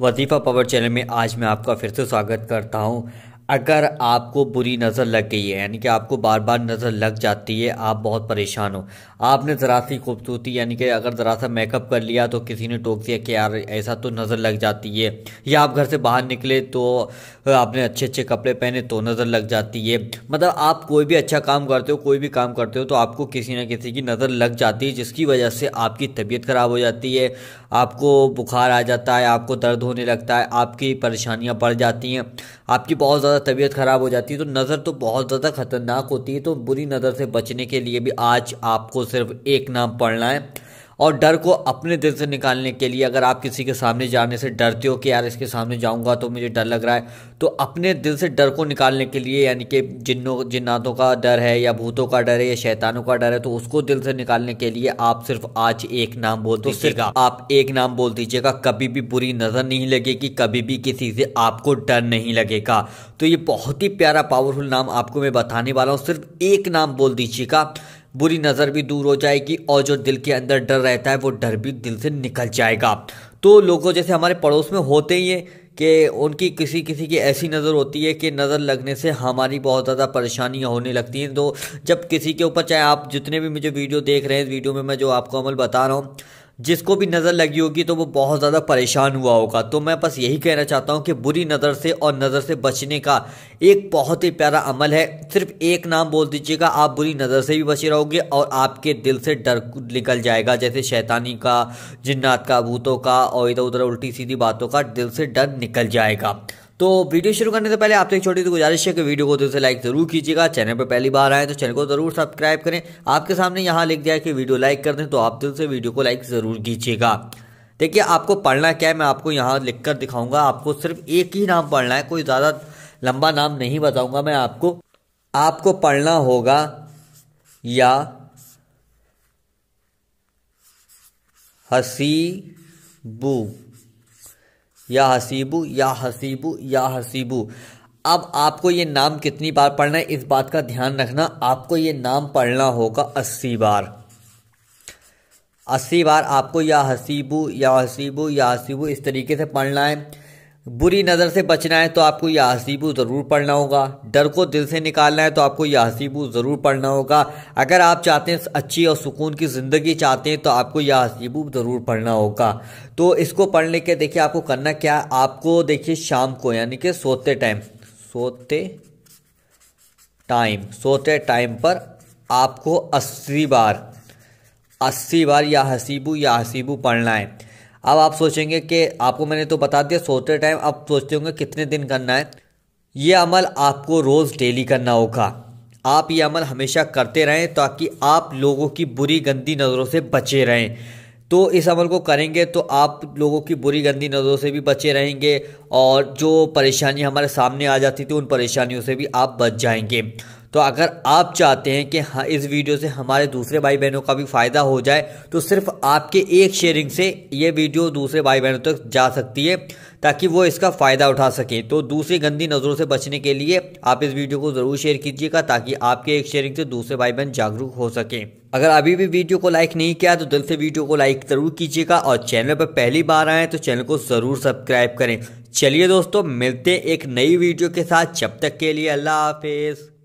वजीफ़ा power channel में आज मैं आपका फिर से स्वागत करता हूं अगर आपको बुरी नज़र लग गई है यानी कि आपको बार बार नज़र लग जाती है आप बहुत परेशान हो आपने ज़रा सी खूबसूरती यानी कि अगर ज़रा सा मेकअप कर लिया तो किसी ने टोक दिया कि यार ऐसा तो नज़र लग जाती है या आप घर से बाहर निकले तो आपने अच्छे अच्छे कपड़े पहने तो नज़र लग जाती है मतलब आप कोई भी अच्छा काम करते हो कोई भी काम करते हो तो आपको किसी न किसी की नज़र लग जाती है जिसकी वजह से आपकी तबीयत ख़राब हो जाती है आपको बुखार आ जाता है आपको दर्द होने लगता है आपकी परेशानियाँ बढ़ जाती हैं आपकी बहुत ज़्यादा तबीयत ख़राब हो जाती है तो नज़र तो बहुत ज़्यादा ख़तरनाक होती है तो बुरी नज़र से बचने के लिए भी आज आपको सिर्फ एक नाम पढ़ना है और डर को अपने दिल से निकालने के लिए अगर आप किसी के सामने जाने से डरते हो कि यार इसके सामने जाऊंगा तो मुझे डर लग रहा है तो अपने दिल से डर को निकालने के लिए यानी कि जिन्नों जिन्नातों का डर है या भूतों का डर है या शैतानों का डर है तो उसको दिल से निकालने के लिए आप सिर्फ आज एक नाम बोल तो आप एक नाम बोल दीजिएगा कभी भी बुरी नज़र नहीं लगेगी कभी भी किसी से आपको डर नहीं लगेगा तो ये बहुत ही प्यारा पावरफुल नाम आपको मैं बताने वाला हूँ सिर्फ एक नाम बोल दीजिएगा बुरी नज़र भी दूर हो जाएगी और जो दिल के अंदर डर रहता है वो डर भी दिल से निकल जाएगा तो लोगों जैसे हमारे पड़ोस में होते ही हैं कि उनकी किसी किसी की ऐसी नज़र होती है कि नज़र लगने से हमारी बहुत ज़्यादा परेशानियाँ होने लगती हैं तो जब किसी के ऊपर चाहे आप जितने भी मुझे वीडियो देख रहे हैं इस वीडियो में मैं जो आपको अमल बता रहा हूँ जिसको भी नज़र लगी होगी तो वो बहुत ज़्यादा परेशान हुआ होगा तो मैं बस यही कहना चाहता हूँ कि बुरी नज़र से और नज़र से बचने का एक बहुत ही प्यारा अमल है सिर्फ एक नाम बोल दीजिएगा आप बुरी नज़र से भी बचे रहोगे और आपके दिल से डर निकल जाएगा जैसे शैतानी का जिन्नात का भूतों का और इधर उधर उल्टी सीधी बातों का दिल से डर निकल जाएगा तो वीडियो शुरू करने से पहले आपसे एक छोटी सी गुजारिश है कि वीडियो को दिल से लाइक ज़रूर कीजिएगा चैनल पर पहली बार आए तो चैनल को ज़रूर सब्सक्राइब करें आपके सामने यहाँ लिख दिया है कि वीडियो लाइक कर दें तो आप दिल से वीडियो को लाइक ज़रूर कीजिएगा देखिए आपको पढ़ना क्या है मैं आपको यहाँ लिख कर दिखाऊंगा आपको सिर्फ एक ही नाम पढ़ना है कोई ज़्यादा लंबा नाम नहीं बताऊंगा मैं आपको आपको पढ़ना होगा या हसीबू या हसीबू या हसीबू या हसीबू अब आपको ये नाम कितनी बार पढ़ना है इस बात का ध्यान रखना आपको ये नाम पढ़ना होगा अस्सी बार अस्सी बार आपको या हसीबू या हसीबू या हसीबू इस तरीके से पढ़ना है बुरी नज़र से बचना है तो आपको यह हसीबू ज़रूर पढ़ना होगा डर को दिल से निकालना है तो आपको यह हसीबू ज़रूर पढ़ना होगा अगर आप चाहते हैं अच्छी और सुकून की ज़िंदगी चाहते हैं तो आपको यह हसीबू ज़रूर पढ़ना होगा तो इसको पढ़ने के देखिए आपको करना क्या है आपको देखिए शाम को यानी कि सोते टाइम सोते टाइम सोते टाइम पर आपको अस्सी बार अस्सी बार या हसीबू या हसीबू पढ़ना है अब आप सोचेंगे कि आपको मैंने तो बता दिया सोते टाइम आप सोचते होंगे कितने दिन करना है ये अमल आपको रोज़ डेली करना होगा आप ये अमल हमेशा करते रहें ताकि आप लोगों की बुरी गंदी नज़रों से बचे रहें तो इस अमल को करेंगे तो आप लोगों की बुरी गंदी नज़रों से भी बचे रहेंगे और जो परेशानी हमारे सामने आ जाती थी उन परेशानियों से भी आप बच जाएंगे तो अगर आप चाहते हैं कि हाँ इस वीडियो से हमारे दूसरे भाई बहनों का भी फ़ायदा हो जाए तो सिर्फ आपके एक शेयरिंग से ये वीडियो दूसरे भाई बहनों तक जा सकती है ताकि वो इसका फ़ायदा उठा सकें तो दूसरी गंदी नज़रों से बचने के लिए आप इस वीडियो को ज़रूर शेयर कीजिएगा ताकि आपके एक शेयरिंग से दूसरे भाई बहन जागरूक हो सकें अगर अभी भी वीडियो को लाइक नहीं किया तो दिल से वीडियो को लाइक ज़रूर कीजिएगा और चैनल पर पहली बार आए तो चैनल को ज़रूर सब्सक्राइब करें चलिए दोस्तों मिलते एक नई वीडियो के साथ जब तक के लिए अल्लाह हाफिज़